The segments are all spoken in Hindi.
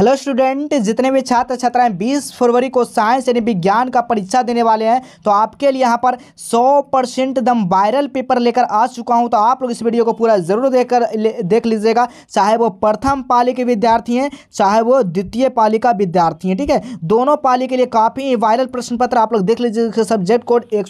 हेलो स्टूडेंट जितने भी छात्र छात्राएं 20 फरवरी को साइंस यानी विज्ञान का परीक्षा देने वाले हैं तो आपके लिए यहाँ पर 100 परसेंट दम वायरल पेपर लेकर आ चुका हूँ तो आप लोग इस वीडियो को पूरा जरूर देखकर देख लीजिएगा चाहे वो प्रथम पाली के विद्यार्थी हैं चाहे वो द्वितीय पाली का विद्यार्थी हैं ठीक है दोनों पाली के लिए काफ़ी वायरल प्रश्न पत्र आप लोग देख लीजिए सब्जेक्ट कोड एक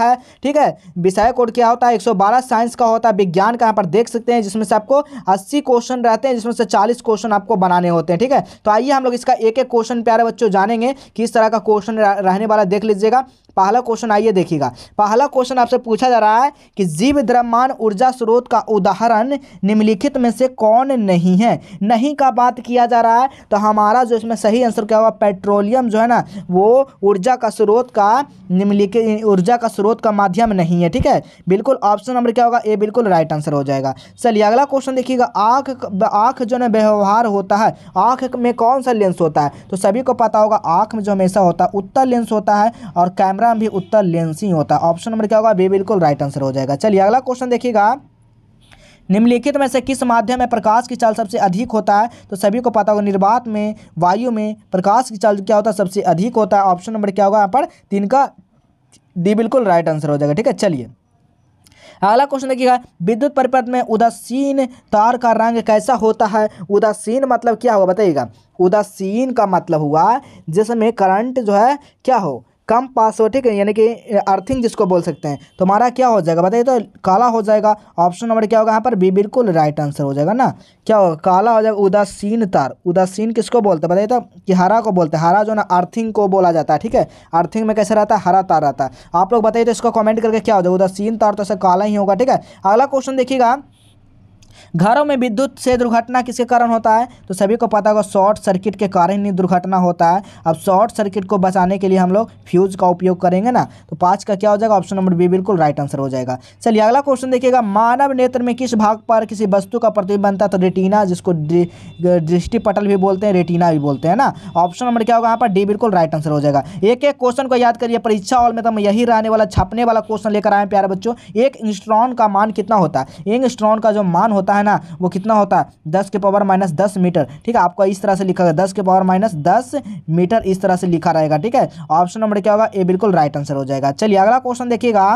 है ठीक है विषय कोड क्या होता है एक साइंस का होता है विज्ञान का यहाँ पर देख सकते हैं जिसमें से आपको अस्सी क्वेश्चन रहते हैं जिसमें से चालीस क्वेश्चन आपको बनाने होते हैं ठीक है तो आइए हम लोग इसका एक एक क्वेश्चन प्यारे बच्चों जानेंगे किस तरह का क्वेश्चन रहने वाला देख लीजिएगा पहला क्वेश्चन आइए देखिएगा पहला क्वेश्चन आपसे पूछा जा रहा है कि जीव द्रव्यमान ऊर्जा स्रोत का उदाहरण निम्नलिखित में से कौन नहीं है नहीं का बात किया जा रहा है तो हमारा जो इसमें सही आंसर क्या होगा पेट्रोलियम जो है ना वो ऊर्जा का स्रोत का निम्नलिखित ऊर्जा का स्रोत का माध्यम नहीं है ठीक है बिल्कुल ऑप्शन नंबर क्या होगा ये बिल्कुल राइट आंसर हो जाएगा चलिए अगला क्वेश्चन देखिएगा आँख आँख जो है व्यवहार होता है आँख में कौन सा लेंस होता है तो सभी को पता होगा आँख में जो हमेशा होता है उत्तर लेंस होता है और कैमरा हमारा भी उत्तर लेंसी होता है ऑप्शन नंबर क्या होगा बी बिल्कुल राइट आंसर हो जाएगा चलिए अगला क्वेश्चन देखिएगा निम्नलिखित में से किस माध्यम में प्रकाश की चाल सबसे अधिक होता है तो सभी को पता होगा निर्वात में वायु में प्रकाश की चाल क्या होता है सबसे अधिक होता है ऑप्शन नंबर क्या होगा यहाँ पर तीन का डी बिल्कुल राइट आंसर हो जाएगा ठीक है चलिए अगला क्वेश्चन देखिएगा विद्युत परिपथ में उदासीन तार का रंग कैसा होता है उदासीन मतलब क्या होगा बताइएगा उदासीन का मतलब हुआ जिसमें करंट जो है क्या हो कम है यानी कि अर्थिंग जिसको बोल सकते हैं तो हमारा क्या हो जाएगा बताइए तो काला हो जाएगा ऑप्शन नंबर क्या होगा यहाँ पर बी बिल्कुल राइट आंसर हो जाएगा ना क्या होगा काला हो जाएगा उदासीन तार उदासीन किसको बोलते हैं बताइए तो कि हरा को बोलते हैं हरा जो ना अर्थिंग को बोला जाता है ठीक है अर्थिंग में कैसे रहता है हरा तार रहता है आप लोग बताइए तो इसको कॉमेंट करके क्या हो जाएगा उदासीन तार तो ऐसा काला ही होगा ठीक है अगला क्वेश्चन देखिएगा घरों में विद्युत से दुर्घटना किसके कारण होता है तो सभी को पता होगा शॉर्ट सर्किट के कारण ही दुर्घटना होता है अब शॉर्ट सर्किट को बचाने के लिए हम लोग फ्यूज का उपयोग करेंगे ना तो पाँच का क्या हो जाएगा ऑप्शन नंबर बी बिल्कुल राइट आंसर हो जाएगा चलिए अगला क्वेश्चन देखिएगा मानव नेत्र में किस भाग पर किसी वस्तु का प्रतिबंध बनता है तो रेटिना जिसको दृष्टिपटल भी बोलते हैं रेटिना भी बोलते हैं ना ऑप्शन नंबर क्या होगा यहाँ पर डी बिल्कुल राइट आंसर हो जाएगा एक एक क्वेश्चन को याद करिए परीक्षा हॉल में तो यही रहने वाला छपने वाला क्वेश्चन लेकर आए प्यारे बच्चों एक इंस्ट्रॉन का मान कितना होता है एक का जो मान होता होता है ना वो कितना होता है दस के पावर माइनस दस मीटर ठीक है आपको इस तरह से लिखा गया दस के पावर माइनस दस मीटर इस तरह से लिखा रहेगा ठीक है ऑप्शन नंबर क्या होगा ये बिल्कुल राइट आंसर हो जाएगा चलिए अगला क्वेश्चन देखिएगा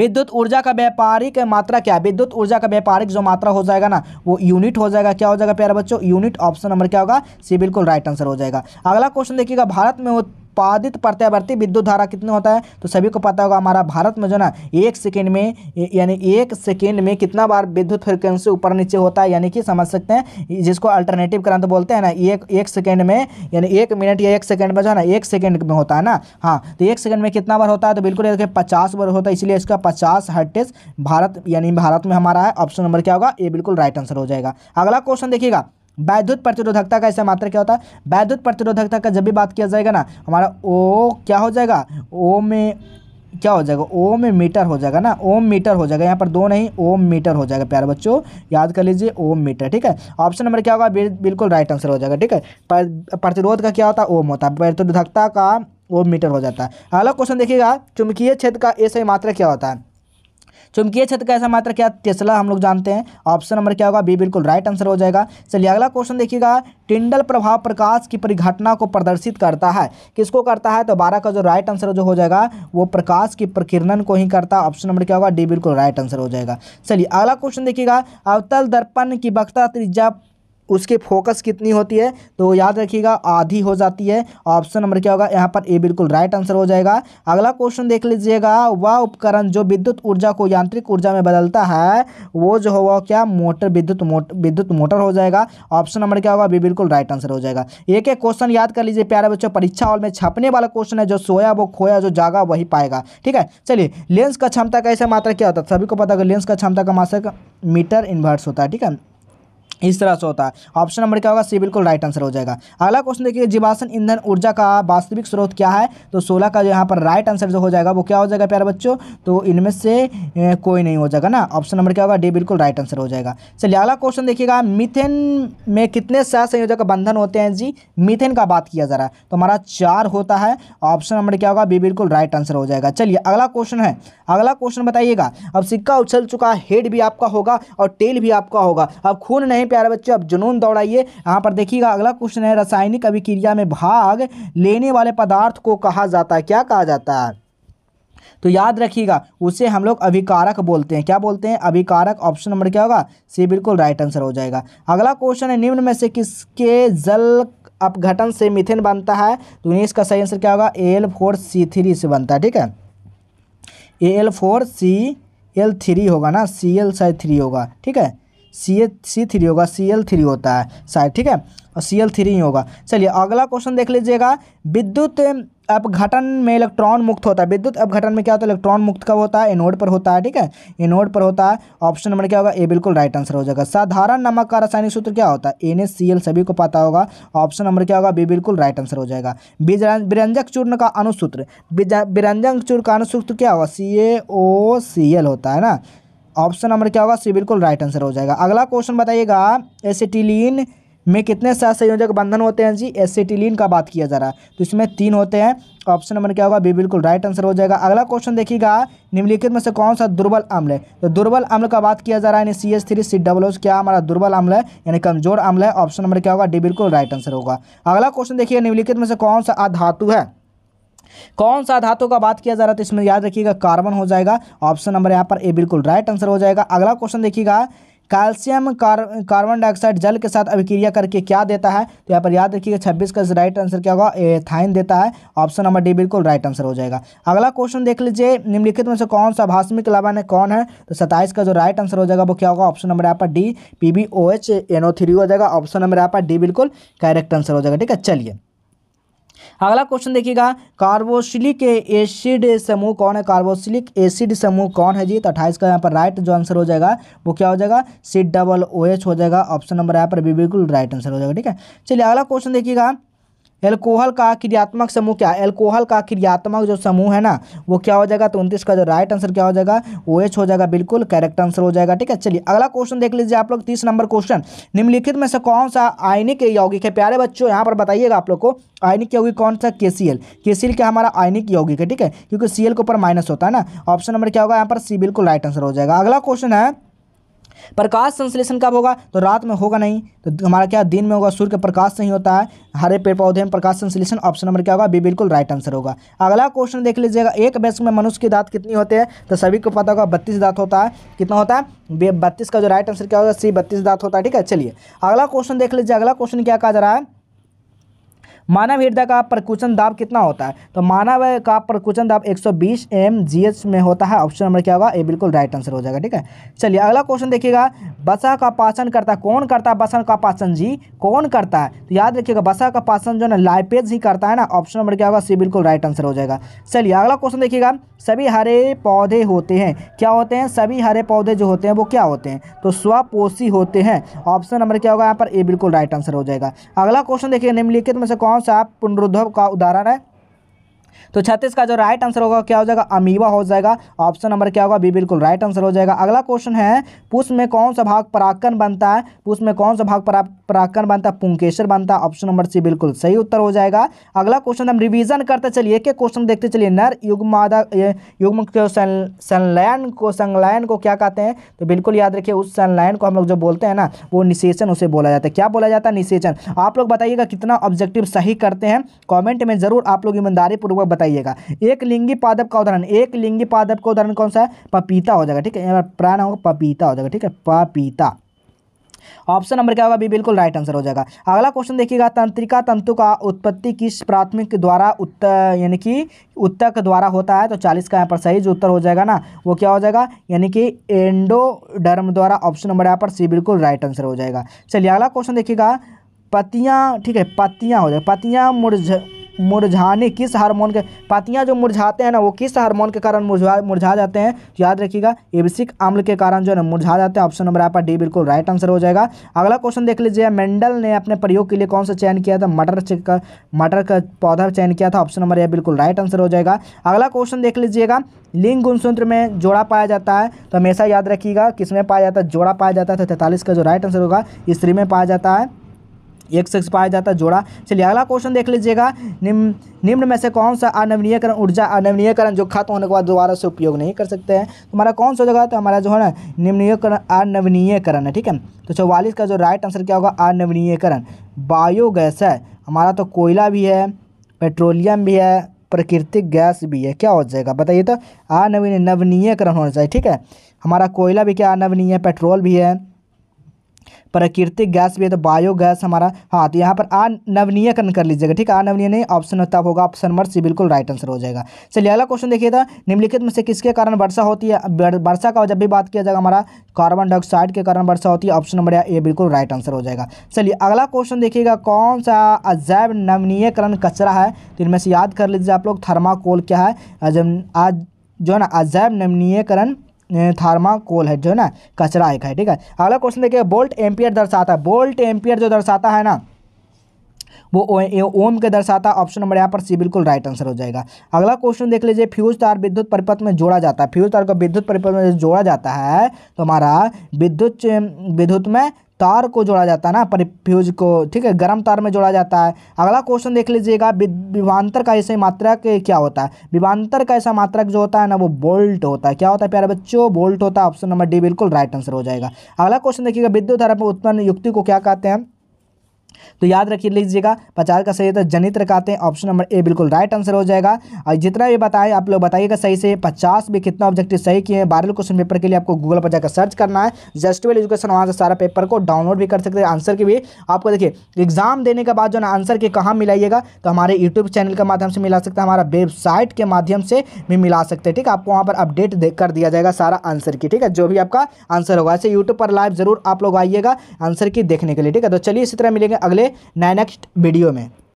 विद्युत ऊर्जा का व्यापारिक मात्रा क्या विद्युत ऊर्जा का व्यापारिक जो मात्रा हो जाएगा ना वो यूनिट हो जाएगा क्या हो जाएगा प्यारे बच्चों यूनिट ऑप्शन नंबर क्या होगा सी बिल्कुल राइट आंसर हो जाएगा अगला क्वेश्चन देखिएगा भारत में उत्पादित प्रत्यावर्ती विद्युत धारा कितना होता है तो सभी को पता होगा हमारा भारत में जो ना एक सेकेंड में यानी एक सेकेंड में कितना बार विद्युत फ्रिक्वेंसी ऊपर नीचे होता है यानी कि समझ सकते हैं जिसको अल्टरनेटिव करंट बोलते हैं ना एक एक सेकेंड में यानी एक मिनट या एक सेकेंड में जो है ना एक सेकेंड में होता है ना हाँ तो एक सेकेंड में कितना बार होता है तो बिल्कुल देखिए पचास बार होता है इसलिए इसका पचास हर्टेज भारत यानी भारत में हमारा है ऑप्शन नंबर क्या होगा ये बिल्कुल राइट आंसर हो जाएगा अगला क्वेश्चन देखिएगा वैद्युत प्रतिरोधकता का ऐसा मात्र क्या होता है वैद्युत प्रतिरोधकता का जब भी बात किया जाएगा ना हमारा ओ क्या हो जाएगा ओ में क्या हो जाएगा ओम मीटर हो जाएगा ना ओम मीटर हो जाएगा यहाँ पर दो नहीं ओम मीटर हो जाएगा प्यारे बच्चों याद कर लीजिए ओम मीटर ठीक है ऑप्शन नंबर क्या होगा बिल्कुल राइट आंसर हो जाएगा ठीक है प्रतिरोध का क्या होता है ओम होता है प्रतिरोधकता का ओम मीटर हो जाता है अगला क्वेश्चन देखिएगा चुंबकीय क्षेत्र का ऐसा मात्रा क्या होता है चुंबकीय क्षेत्र का ऐसा मात्र क्या तेसला हम लोग जानते हैं ऑप्शन नंबर क्या होगा बी बिल्कुल राइट आंसर हो जाएगा चलिए अगला क्वेश्चन देखिएगा टिंडल प्रभाव प्रकाश की परिघटना को प्रदर्शित करता है किसको करता है तो बारह का जो राइट आंसर जो हो जाएगा वो प्रकाश की प्रकीर्णन को ही करता है ऑप्शन नंबर क्या होगा डी बिल्कुल राइट आंसर हो जाएगा चलिए अगला क्वेश्चन देखिएगा अवतल दर्पण की वक्ता त्रिज्या उसकी फोकस कितनी होती है तो याद रखिएगा आधी हो जाती है ऑप्शन नंबर क्या होगा यहाँ पर ए बिल्कुल राइट आंसर हो जाएगा अगला क्वेश्चन देख लीजिएगा वह उपकरण जो विद्युत ऊर्जा को यांत्रिक ऊर्जा में बदलता है वो जो होगा क्या मोटर विद्युत मोटर विद्युत मोटर हो जाएगा ऑप्शन नंबर क्या होगा बी बिल्कुल राइट आंसर हो जाएगा एक एक क्वेश्चन याद कर लीजिए प्यारे बच्चों परीक्षा हॉल में छपने वाला क्वेश्चन है जो सोया वो खोया जो जागा वही पाएगा ठीक है चलिए लेंस का क्षमता कैसे मात्रा क्या होता है सभी को पता होगा लेंस का क्षमता का मात्र मीटर इन्वर्स होता है ठीक है इस तरह से होता है ऑप्शन नंबर क्या होगा सी बिल्कुल राइट आंसर हो जाएगा अगला क्वेश्चन देखिए जीवासन ईंधन ऊर्जा का वास्तविक स्रोत क्या है तो सोलह का जो यहाँ पर राइट आंसर जो हो जाएगा वो क्या हो जाएगा प्यारे बच्चों तो इनमें से कोई नहीं हो जाएगा ना ऑप्शन नंबर क्या होगा डी बिल्कुल राइट आंसर हो जाएगा चलिए अगला क्वेश्चन देखिएगा मिथेन में कितने सह संयोजक बंधन होते हैं जी मिथेन का बात किया जा रहा है तो हमारा चार होता है ऑप्शन नंबर क्या होगा बी बिल्कुल राइट आंसर हो जाएगा चलिए अगला क्वेश्चन है अगला क्वेश्चन बताइएगा अब सिक्का उछल चुका हेड भी आपका होगा और टेल भी आपका होगा अब खून नहीं प्यारे बच्चों अब जुनून दौड़ाइए यहाँ पर देखिएगा अगला क्वेश्चन है रासायनिक अभिक्रिया में भाग लेने वाले पदार्थ को कहा जाता है क्या कहा जाता है तो याद रखिएगा उसे हम लोग अभिकारक बोलते हैं क्या बोलते हैं अभिकारक ऑप्शन नंबर क्या होगा सी बिल्कुल राइट आंसर हो जाएगा अगला क्वेश्चन है निम्न में से किसके जल अपघटन से मिथेन बनता है तो उन्हें इसका सही आंसर क्या होगा एल फोर सी थ्री से बनता है ठीक है L four C L three होगा ना सी एल साइज थ्री होगा ठीक है सी ए सी थ्री होगा सी एल थ्री होता है शायद ठीक है और सी एल थ्री ही होगा चलिए अगला क्वेश्चन देख लीजिएगा विद्युत अपघटन में इलेक्ट्रॉन मुक्त होता है विद्युत अपघटन में क्या होता है इलेक्ट्रॉन मुक्त कब होता है एनोड पर होता है ठीक है एनोड पर होता है ऑप्शन नंबर क्या होगा ए बिल्कुल राइट आंसर हो जाएगा साधारण नमक का रासायनिक सूत्र क्या होता है एन सभी को पता होगा ऑप्शन नंबर क्या होगा बी बिल्कुल राइट आंसर हो जाएगा विरंजक चूर्ण का अनुसूत्र विरंजक चूर्ण का अनुसूत्र क्या होगा सी ए ओ सी एल होता है ना ऑप्शन नंबर क्या होगा सी बिल्कुल राइट आंसर हो जाएगा अगला क्वेश्चन बताइएगा एसिटिलीन में कितने संयोजक बंधन होते हैं जी एसिटिलीन का बात किया जा रहा है तो इसमें तीन होते हैं ऑप्शन नंबर क्या होगा बी बिल्कुल राइट आंसर हो जाएगा अगला क्वेश्चन देखिएगा निम्नलिखित में से कौन सा दुर्बल अम्ल है तो दुर्बल अम्ल का बात किया जा रहा है C S three C double क्या हमारा दुर्बल अम्ल है यानी कमजोर अम्ल है ऑप्शन नंबर क्या होगा डी बिल्कुल राइट आंसर होगा अगला क्वेश्चन देखिए निम्नलिखित में से कौन सा अधातु है कौन सा धातु का बात किया जा रहा है तो इसमें याद रखिएगा कार्बन हो जाएगा ऑप्शन नंबर यहाँ पर ए बिल्कुल राइट आंसर हो जाएगा अगला क्वेश्चन देखिएगा कैल्शियम कार्बन डाइऑक्साइड जल के साथ अभिक्रिया करके क्या देता है तो यहाँ पर याद रखिएगा छब्बीस का राइट आंसर क्या होगा एथाइन देता है ऑप्शन नंबर डी बिल्कुल राइट आंसर हो जाएगा अगला क्वेश्चन देख लीजिए निम्नलिखित में से कौन सा भाषमिक लवण है कौन है तो सत्ताईस का जो राइट आंसर हो जाएगा वो क्या होगा ऑप्शन नंबर यहाँ पर D P B O H N O three हो जाएगा ऑप्शन नंबर यहाँ पर डी बिल्कुल करेक्ट आंसर हो जाएगा ठीक है चलिए अगला क्वेश्चन देखिएगा कार्बोसिलिक एसिड समूह कौन है कार्बोसिलिक एसिड समूह कौन है जी तो अट्ठाईस का यहाँ पर राइट जो आंसर हो जाएगा वो क्या हो जाएगा सी डबल ओ एच हो जाएगा ऑप्शन नंबर यहाँ पर भी बिल्कुल राइट आंसर हो जाएगा ठीक है चलिए अगला क्वेश्चन देखिएगा एल्कोहल का क्रियात्मक समूह क्या एल्कोहल का क्रियात्मक जो समूह है ना वो क्या हो जाएगा तो उनतीस का जो राइट आंसर क्या हो जाएगा ओ एच हो जाएगा बिल्कुल करेक्ट आंसर हो जाएगा ठीक है चलिए अगला क्वेश्चन देख लीजिए आप लोग तीस नंबर क्वेश्चन निम्नलिखित में से कौन सा आयनिक यौगिक है प्यारे बच्चों यहाँ पर बताइएगा आप लोग को आयनिक यौगिक कौन सा के सी एल के सी एल क्या हमारा आयनिक यौगिक है ठीक है क्योंकि सी एल के ऊपर माइनस होता है ना ऑप्शन नंबर क्या होगा यहाँ पर सी बिल्कुल राइट आंसर हो जाएगा अगला क्वेश्चन है प्रकाश संश्लेषण कब होगा तो रात में होगा नहीं तो हमारा क्या दिन में होगा सूर्य के प्रकाश से ही होता है हरे पेड़ पौधे में प्रकाश संश्लेषण ऑप्शन नंबर क्या होगा बी बिल्कुल राइट आंसर होगा अगला क्वेश्चन देख लीजिएगा एक वयस्क में मनुष्य के दांत कितनी होते हैं तो सभी को पता होगा बत्तीस दांत होता है कितना होता है बत्तीस का जो राइट आंसर क्या होगा सी बत्तीस दांत होता है ठीक है चलिए अगला क्वेश्चन देख लीजिए अगला क्वेश्चन क्या कहा जा रहा है मानव हृदय का प्रकुचन दाब कितना होता है तो मानव का प्रकुचन दाब 120 एमजीएच में होता है ऑप्शन नंबर क्या होगा ये बिल्कुल राइट आंसर हो जाएगा ठीक है चलिए अगला क्वेश्चन देखिएगा बसा का पाचन करता कौन करता है बसा का पाचन जी कौन करता है तो याद रखिएगा बसा का पाचन जो है ना लाइपेज ही करता है ना ऑप्शन नंबर क्या होगा सी बिल्कुल राइट आंसर हो जाएगा चलिए अगला क्वेश्चन देखिएगा सभी हरे पौधे होते हैं क्या होते हैं सभी हरे पौधे जो होते हैं वो क्या होते हैं तो स्वपोषी होते हैं ऑप्शन नंबर क्या होगा यहाँ पर ए बिल्कुल राइट आंसर हो जाएगा अगला क्वेश्चन देखिए निम्नलिखित में से कौन सा पुनरुद्धव का उदाहरण है तो छत्तीस का जो राइट आंसर होगा क्या हो जाएगा अमीबा हो जाएगा ऑप्शन नंबर क्या होगा बी बिल्कुल राइट आंसर हो जाएगा अगला क्वेश्चन है पुष्प में कौन सा भाग पराक्कन बनता है पुष्प में कौन सा भाग पराक्कन बनता है पुंकेश्वर बनता है ऑप्शन नंबर सी बिल्कुल सही उत्तर हो जाएगा अगला क्वेश्चन हम रिविजन करते चलिए एक एक क्वेश्चन देखते चलिए नर युग्मादा युग्म को संलयन को संलयन को क्या कहते हैं तो बिल्कुल याद रखिए उस संलयन को हम लोग जो बोलते हैं ना वो निशेचन उसे बोला जाता है क्या बोला जाता है निशेचन आप लोग बताइएगा कितना ऑब्जेक्टिव सही करते हैं कमेंट में जरूर आप लोग ईमानदारी पूर्वक बताइएगा एक लिंगी पादप का उदाहरण एक लिंगी पादप का उदाहरण कौन सा है पपीता हो जाएगा ठीक है यहाँ पर प्राण होगा पपीता हो जाएगा ठीक है पपीता ऑप्शन नंबर क्या होगा भी बिल्कुल राइट आंसर हो जाएगा अगला क्वेश्चन देखिएगा तंत्रिका तंतु का उत्पत्ति किस प्राथमिक द्वारा उत्तर यानी कि उत्तक द्वारा होता है तो 40 का यहाँ पर सही जो उत्तर हो जाएगा ना वो क्या हो जाएगा यानी कि एंडोडर्म द्वारा ऑप्शन नंबर यहाँ पर सी बिल्कुल राइट आंसर हो जाएगा चलिए अगला क्वेश्चन देखिएगा पतियाँ ठीक है पतियाँ हो जाएगा पतियाँ मुरझ मुरझाने किस हार्मोन के पत्तियाँ जो मुरझाते हैं ना वो किस हार्मोन के कारण मुरझा मुरझा जाते हैं याद रखिएगा एबसिक अम्ल के कारण जो है ना मुरझा जाते हैं ऑप्शन नंबर आपका डी बिल्कुल राइट आंसर हो जाएगा अगला क्वेश्चन देख लीजिए मेंडल ने अपने प्रयोग के लिए कौन सा चयन किया था मटर का मटर का पौधा चयन किया था ऑप्शन नंबर यह बिल्कुल राइट आंसर हो जाएगा अगला क्वेश्चन देख लीजिएगा लिंग गुणसूत्र में जोड़ा पाया जाता है तो हमेशा याद रखिएगा किस में पाया जाता है जोड़ा पाया जाता है तो तैंतालीस का जो राइट आंसर होगा स्त्री में पाया जाता है एक से पाया जाता है जोड़ा चलिए अगला क्वेश्चन देख लीजिएगा निम्न निम्न में से कौन सा अनवनीयकरण ऊर्जा अनवनीयकरण जो खत्म होने के बाद दोबारा से उपयोग नहीं कर सकते हैं तो हमारा कौन सा जगह तो हमारा जो है ना निम्नकरण अनवनीयकरण है ठीक है तो चौवालीस का जो राइट आंसर क्या होगा अनवनीयकरण बायोगैस है हमारा तो कोयला भी है पेट्रोलियम भी है प्राकृतिक गैस भी है क्या हो जाएगा बताइए तो अनवीन नवनीयकरण होना चाहिए ठीक है हमारा कोयला भी क्या अनवनीय है पेट्रोल भी है प्राकृतिक गैस भी है तो बायोगैस हमारा हाँ तो यहाँ पर अनवनीयकरण कर लीजिएगा ठीक है अनवनीय नहीं ऑप्शन होता होगा ऑप्शन नंबर सी बिल्कुल राइट आंसर हो जाएगा चलिए अगला क्वेश्चन देखिए था निम्नलिखित में से किसके कारण वर्षा होती है वर्षा का जब भी बात किया जाएगा हमारा कार्बन डाइऑक्साइड के कारण वर्षा होती है ऑप्शन नंबर ए बिल्कुल राइट आंसर हो जाएगा चलिए अगला क्वेश्चन देखिएगा कौन सा अजैव नवनीयकरण कचरा है तो इनमें से याद कर लीजिए आप लोग थर्माकोल क्या है जो है ना अजैव नवनीयकरण थार्माकोल है जो ना कचरा एक है ठीक है अगला क्वेश्चन देखिए बोल्ट एम्पियर दर्शाता है बोल्ट एम्पियर जो दर्शाता है ना वो ओम के दर्शाता ऑप्शन नंबर यहाँ पर सी बिल्कुल राइट आंसर हो जाएगा अगला क्वेश्चन देख लीजिए फ्यूज तार विद्युत परिपथ में जोड़ा जाता है फ्यूज तार को विद्युत परिपथ में जोड़ा जाता है तो हमारा विद्युत विद्युत में तार को जोड़ा जाता है ना परिफ्यूज फ्यूज को ठीक है गर्म तार में जोड़ा जाता है अगला क्वेश्चन देख लीजिएगा विभांतर का ऐसे के क्या होता है विभांतर का ऐसा मात्रक जो होता है ना वो बोल्ट होता है क्या होता है प्यारे बच्चों बोल्ट होता है ऑप्शन नंबर डी बिल्कुल राइट आंसर हो जाएगा अगला क्वेश्चन देखिएगा विद्युत धारा में उत्पन्न युक्ति को क्या कहते हैं तो याद रखिए लीजिएगा पचास का सही होता तो जनित रखाते हैं ऑप्शन नंबर ए बिल्कुल राइट आंसर हो जाएगा और जितना भी बताएं आप लोग बताइएगा सही से पचास भी कितना ऑब्जेक्टिव सही किए हैं बारहवें क्वेश्चन पेपर के लिए आपको गूगल पर जाकर सर्च करना है जस्ट वेल एजुकेशन वहाँ से सारा पेपर को डाउनलोड भी कर सकते हैं आंसर की भी आपको देखिए एग्जाम देने के बाद जो ना आंसर के कहाँ मिलाइएगा तो हमारे यूट्यूब चैनल के माध्यम से मिला सकते हैं हमारा वेबसाइट के माध्यम से भी मिला सकते हैं ठीक है आपको वहाँ पर अपडेट कर दिया जाएगा सारा आंसर की ठीक है जो भी आपका आंसर होगा ऐसे यूट्यूब पर लाइव जरूर आप लोग आइएगा आंसर की देखने के लिए ठीक है तो चलिए इसी तरह मिलेंगे अगले नेक्स्ट वीडियो में